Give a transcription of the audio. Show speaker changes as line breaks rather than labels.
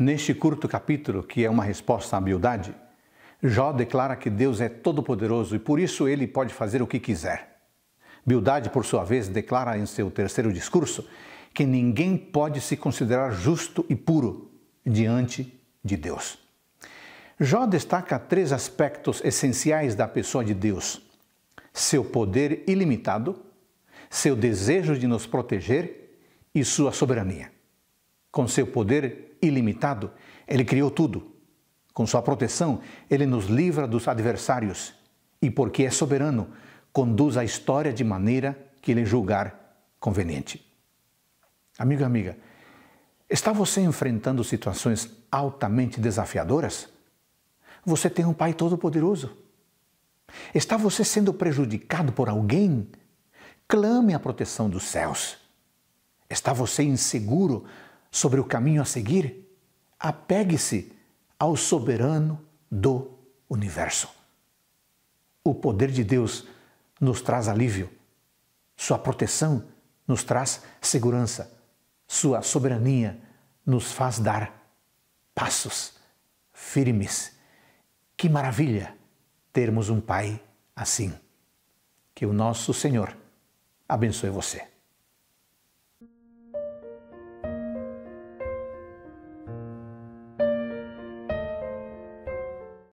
Neste curto capítulo, que é uma resposta à humildade, Jó declara que Deus é todo-poderoso e por isso ele pode fazer o que quiser. Bildade, por sua vez, declara em seu terceiro discurso que ninguém pode se considerar justo e puro diante de Deus. Jó destaca três aspectos essenciais da pessoa de Deus: seu poder ilimitado, seu desejo de nos proteger e sua soberania. Com seu poder ilimitado, ele criou tudo. Com sua proteção, ele nos livra dos adversários e, porque é soberano, conduz a história de maneira que ele julgar conveniente. Amigo e amiga, está você enfrentando situações altamente desafiadoras? Você tem um Pai Todo-Poderoso. Está você sendo prejudicado por alguém? Clame a proteção dos céus. Está você inseguro sobre o caminho a seguir, apegue-se ao soberano do universo. O poder de Deus nos traz alívio, sua proteção nos traz segurança, sua soberania nos faz dar passos firmes. Que maravilha termos um Pai assim. Que o nosso Senhor abençoe você.